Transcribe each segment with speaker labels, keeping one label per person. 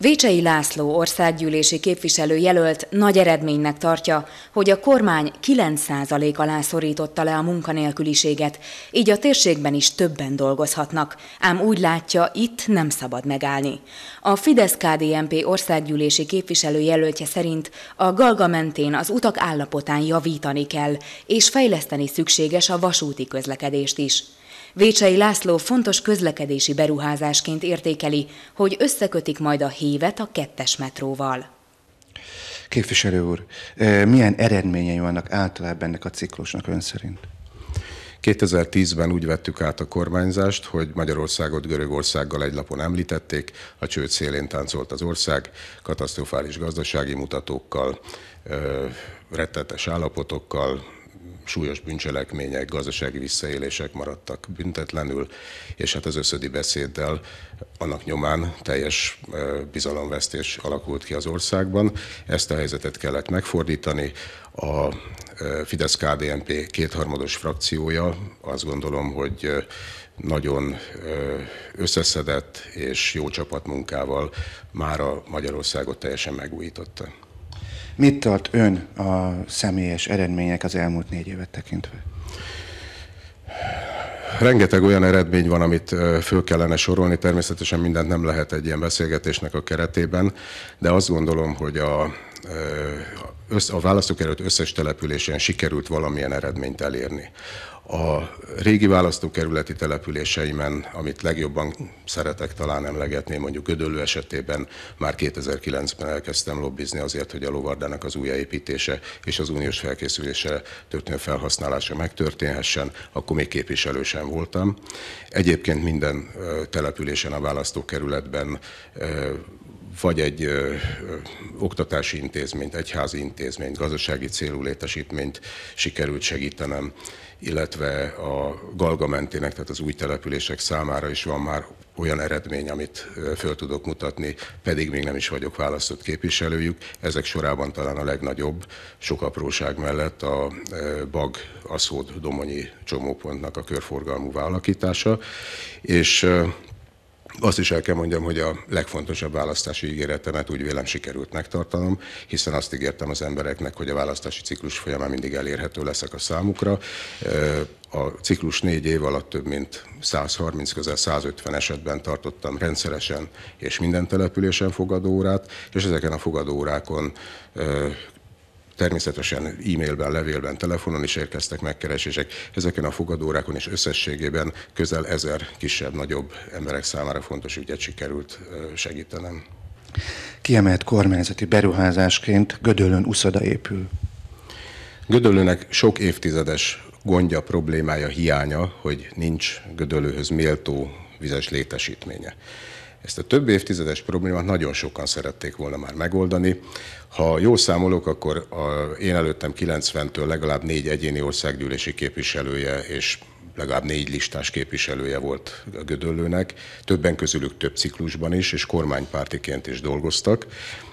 Speaker 1: Vécsei László országgyűlési képviselő jelölt nagy eredménynek tartja, hogy a kormány 9% alá szorította le a munkanélküliséget, így a térségben is többen dolgozhatnak, ám úgy látja, itt nem szabad megállni. A fidesz KDMP országgyűlési képviselő jelöltje szerint a Galga mentén az utak állapotán javítani kell, és fejleszteni szükséges a vasúti közlekedést is. Vécsei László fontos közlekedési beruházásként értékeli, hogy összekötik majd a hévet a kettes metróval. Képviselő úr, e, milyen eredményei vannak általában ennek a ciklusnak ön szerint? 2010-ben úgy vettük át a kormányzást, hogy Magyarországot Görögországgal egy lapon említették, a csőd szélén táncolt az ország, katasztrofális gazdasági mutatókkal, e, rettetes állapotokkal, súlyos bűncselekmények, gazdasági visszaélések maradtak büntetlenül, és hát az összödi beszéddel annak nyomán teljes bizalomvesztés alakult ki az országban. Ezt a helyzetet kellett megfordítani. A Fidesz-KDNP kétharmados frakciója azt gondolom, hogy nagyon összeszedett és jó csapatmunkával már a Magyarországot teljesen megújította. Mit tart ön a személyes eredmények az elmúlt négy évet tekintve? Rengeteg olyan eredmény van, amit föl kellene sorolni, természetesen mindent nem lehet egy ilyen beszélgetésnek a keretében, de azt gondolom, hogy a, össz, a választók előtt összes településen sikerült valamilyen eredményt elérni a régi választókerületi településeimen, amit legjobban szeretek talán emlegetni, mondjuk Gödöllő esetében már 2009-ben elkezdtem lobbizni azért, hogy a lovardának az újjáépítése és az uniós felkészülése történő felhasználása megtörténhessen, akkor még képviselő sem voltam. Egyébként minden településen a választókerületben vagy egy ö, ö, oktatási intézményt, egyházi intézményt, gazdasági célú létesítményt sikerült segítenem, illetve a Galga mentének, tehát az új települések számára is van már olyan eredmény, amit föl tudok mutatni, pedig még nem is vagyok választott képviselőjük. Ezek sorában talán a legnagyobb, sok apróság mellett a Bag Aszód Domonyi csomópontnak a körforgalmú válakítása, és azt is el kell mondjam, hogy a legfontosabb választási ígéretemet úgy vélem sikerült megtartanom, hiszen azt ígértem az embereknek, hogy a választási ciklus folyamán mindig elérhető leszek a számukra. A ciklus négy év alatt több mint 130, közel 150 esetben tartottam rendszeresen és minden településen fogadóórát, és ezeken a fogadóórákon Természetesen e-mailben, levélben, telefonon is érkeztek megkeresések. Ezeken a fogadórákon is összességében közel ezer kisebb-nagyobb emberek számára fontos ügyet sikerült segítenem. Kiemelt kormányzati beruházásként Gödöllön uszoda épül. Gödöllőnek sok évtizedes gondja, problémája, hiánya, hogy nincs Gödöllőhöz méltó vizes létesítménye. Ezt a több évtizedes problémát nagyon sokan szerették volna már megoldani. Ha jól számolok, akkor a, én előttem 90-től legalább négy egyéni országgyűlési képviselője és legalább négy listás képviselője volt a Gödöllőnek, többen közülük több ciklusban is, és kormánypártiként is dolgoztak.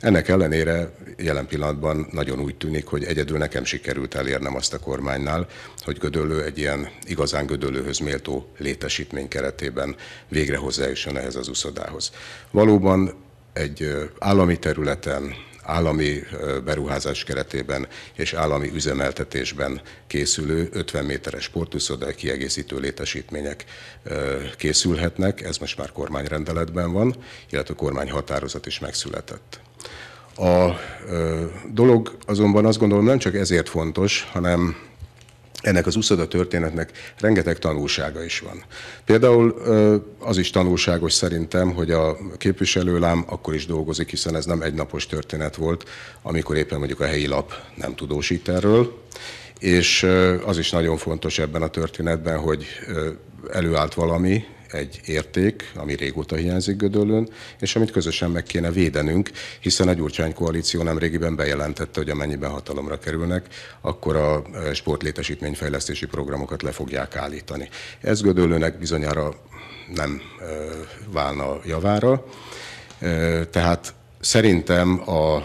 Speaker 1: Ennek ellenére jelen pillanatban nagyon úgy tűnik, hogy egyedül nekem sikerült elérnem azt a kormánynál, hogy Gödöllő egy ilyen igazán Gödöllőhöz méltó létesítmény keretében végre hozzájusson ehhez az uszodához. Valóban egy állami területen állami beruházás keretében és állami üzemeltetésben készülő 50 méteres portűszodai kiegészítő létesítmények készülhetnek. Ez most már kormányrendeletben van, illetve kormányhatározat határozat is megszületett. A dolog azonban azt gondolom nem csak ezért fontos, hanem ennek az uszoda történetnek rengeteg tanulsága is van. Például az is tanulságos szerintem, hogy a képviselőlám akkor is dolgozik, hiszen ez nem egynapos történet volt, amikor éppen mondjuk a helyi lap nem tudósít erről. És az is nagyon fontos ebben a történetben, hogy előállt valami, egy érték, ami régóta hiányzik Gödöllőn, és amit közösen meg kéne védenünk, hiszen a Gyurcsány koalíció nemrégiben bejelentette, hogy amennyiben hatalomra kerülnek, akkor a e, sportlétesítményfejlesztési programokat le fogják állítani. Ez Gödöllőnek bizonyára nem e, válna javára, e, tehát Szerintem a, a,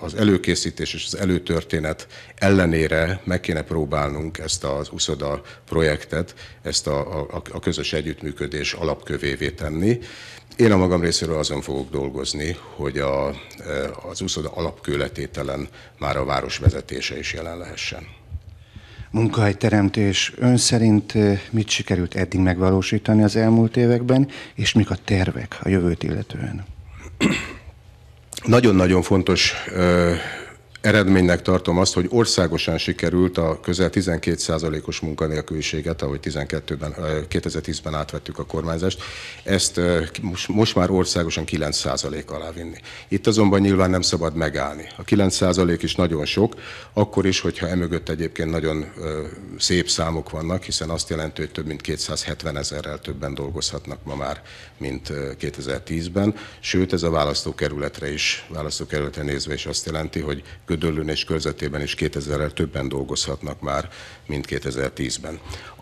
Speaker 1: az előkészítés és az előtörténet ellenére meg kéne próbálnunk ezt az USZODA projektet, ezt a, a, a közös együttműködés alapkövévé tenni. Én a magam részéről azon fogok dolgozni, hogy a, e, az USZODA alapkőletételen már a város vezetése is jelen lehessen. Munkahelyteremtés. Ön szerint e, mit sikerült eddig megvalósítani az elmúlt években, és mik a tervek a jövőt illetően? Nagyon-nagyon fontos eredménynek tartom azt, hogy országosan sikerült a közel 12%-os munkanélküliséget, ahogy 12-ben, 2010-ben átvettük a kormányzást, ezt most már országosan 9% alá vinni. Itt azonban nyilván nem szabad megállni. A 9% is nagyon sok, akkor is, hogyha emögött egyébként nagyon szép számok vannak, hiszen azt jelenti, hogy több mint 270 ezerrel többen dolgozhatnak ma már, mint 2010-ben. Sőt, ez a választókerületre is, választókerületre nézve is azt jelenti, hogy Gödöllőn és körzetében is 2000-rel többen dolgozhatnak már, mint 2010-ben.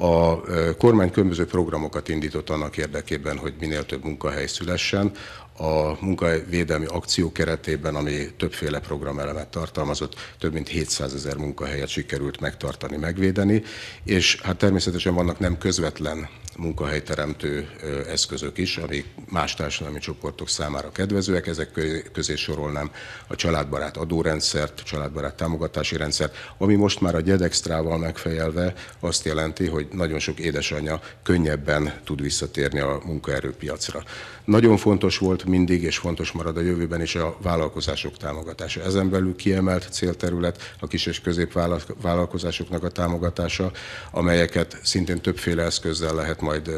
Speaker 1: A kormány különböző programokat indított annak érdekében, hogy minél több munkahely szülessen a munkavédelmi akció keretében, ami többféle programelemet tartalmazott, több mint 700 ezer munkahelyet sikerült megtartani, megvédeni, és hát természetesen vannak nem közvetlen munkahelyteremtő eszközök is, amik más társadalmi csoportok számára kedvezőek. Ezek közé sorolnám a családbarát adórendszert, családbarát támogatási rendszert, ami most már a gyedextrával megfejelve azt jelenti, hogy nagyon sok édesanyja könnyebben tud visszatérni a munkaerőpiacra. Nagyon fontos volt mindig és fontos marad a jövőben is a vállalkozások támogatása. Ezen belül kiemelt célterület a kis és középvállalkozásoknak a támogatása, amelyeket szintén többféle eszközzel lehet majd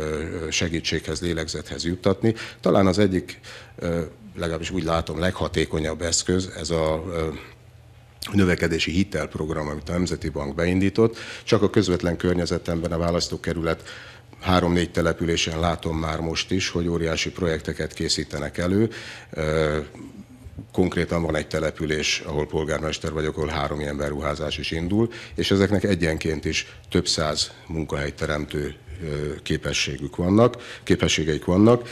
Speaker 1: segítséghez, lélegzethez juttatni. Talán az egyik, legalábbis úgy látom, leghatékonyabb eszköz ez a növekedési hitelprogram, amit a Nemzeti Bank beindított, csak a közvetlen környezetemben a választókerület három-négy településen látom már most is, hogy óriási projekteket készítenek elő. Konkrétan van egy település, ahol polgármester vagyok, ahol három ilyen beruházás is indul, és ezeknek egyenként is több száz munkahelyteremtő képességük vannak, képességeik vannak.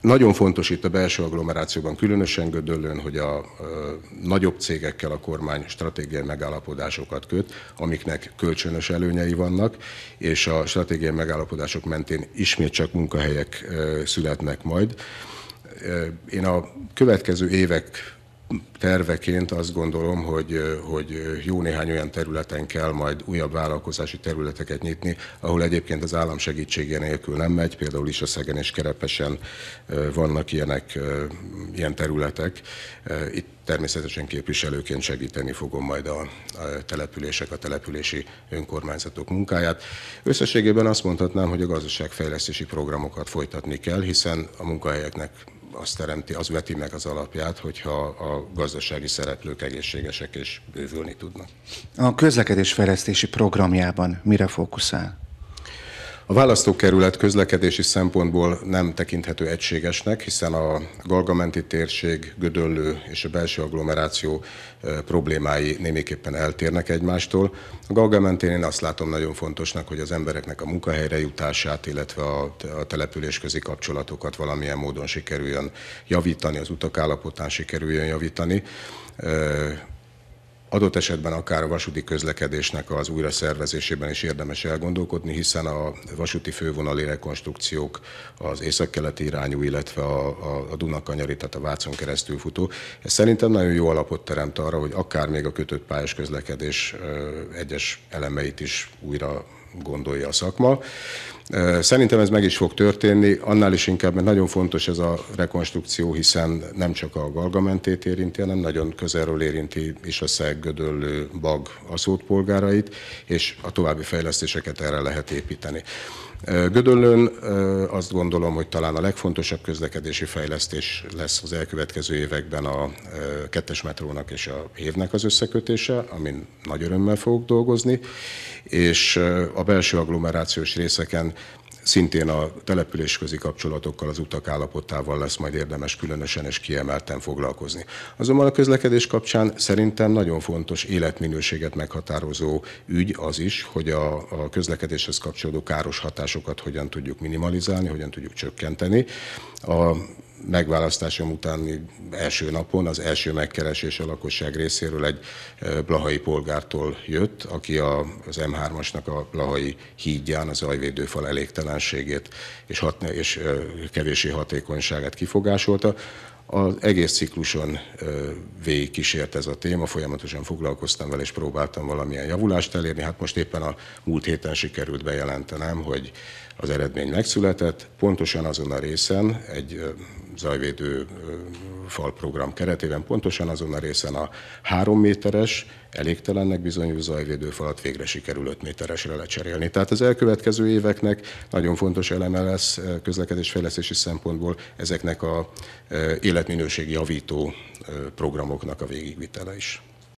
Speaker 1: Nagyon fontos itt a belső agglomerációban, különösen Gödöllőn, hogy a, nagyobb cégekkel a kormány stratégiai megállapodásokat köt, amiknek kölcsönös előnyei vannak, és a stratégiai megállapodások mentén ismét csak munkahelyek születnek majd. Én a következő évek terveként azt gondolom, hogy, hogy jó néhány olyan területen kell majd újabb vállalkozási területeket nyitni, ahol egyébként az állam segítsége nélkül nem megy, például is a Szegen és Kerepesen vannak ilyenek, ilyen területek. Itt természetesen képviselőként segíteni fogom majd a, a települések, a települési önkormányzatok munkáját. Összességében azt mondhatnám, hogy a gazdaságfejlesztési programokat folytatni kell, hiszen a munkahelyeknek azt teremti, az veti meg az alapját, hogyha a gazdasági szereplők egészségesek és bővülni tudnak. A közlekedés-fejlesztési programjában mire fókuszál? A választókerület közlekedési szempontból nem tekinthető egységesnek, hiszen a Galgamenti térség, Gödöllő és a belső agglomeráció problémái némiképpen eltérnek egymástól. A Galgamentén én azt látom nagyon fontosnak, hogy az embereknek a munkahelyre jutását, illetve a településközi kapcsolatokat valamilyen módon sikerüljön javítani, az utak állapotán sikerüljön javítani Adott esetben akár a vasúti közlekedésnek az újraszervezésében is érdemes elgondolkodni, hiszen a vasúti fővonali rekonstrukciók az északkeleti irányú, illetve a, a, a Dunakanyari, tehát a Vácon keresztül futó, ez szerintem nagyon jó alapot teremt arra, hogy akár még a kötött pályás közlekedés egyes elemeit is újra gondolja a szakma. Szerintem ez meg is fog történni, annál is inkább, mert nagyon fontos ez a rekonstrukció, hiszen nem csak a galgamentét érinti, hanem nagyon közelről érinti is a szeg, gödöllő, bag aszót polgárait, és a további fejlesztéseket erre lehet építeni. Gödöllön azt gondolom, hogy talán a legfontosabb közlekedési fejlesztés lesz az elkövetkező években a kettes metrónak és a évnek az összekötése, amin nagy örömmel fogok dolgozni, és a belső agglomerációs részeken Szintén a településközi kapcsolatokkal, az utak állapotával lesz majd érdemes különösen és kiemelten foglalkozni. Azonban a közlekedés kapcsán szerintem nagyon fontos életminőséget meghatározó ügy az is, hogy a, a közlekedéshez kapcsolódó káros hatásokat hogyan tudjuk minimalizálni, hogyan tudjuk csökkenteni. A megválasztásom utáni első napon az első megkeresés a lakosság részéről egy blahai polgártól jött, aki a, az M3-asnak a blahai hídján az ajvédőfal elégtelenségét és, hat, és kevési hatékonyságát kifogásolta. Az egész cikluson végigkísért ez a téma, folyamatosan foglalkoztam vele, és próbáltam valamilyen javulást elérni. Hát most éppen a múlt héten sikerült bejelentenem, hogy az eredmény megszületett. Pontosan azon a részen, egy zajvédő falprogram keretében, pontosan azon a részen a három méteres elégtelennek bizonyul zajvédőfalat végre sikerül 5 méteresre lecserélni. Tehát az elkövetkező éveknek nagyon fontos eleme lesz közlekedésfejlesztési szempontból ezeknek a életminőségi javító programoknak a végigvitele is.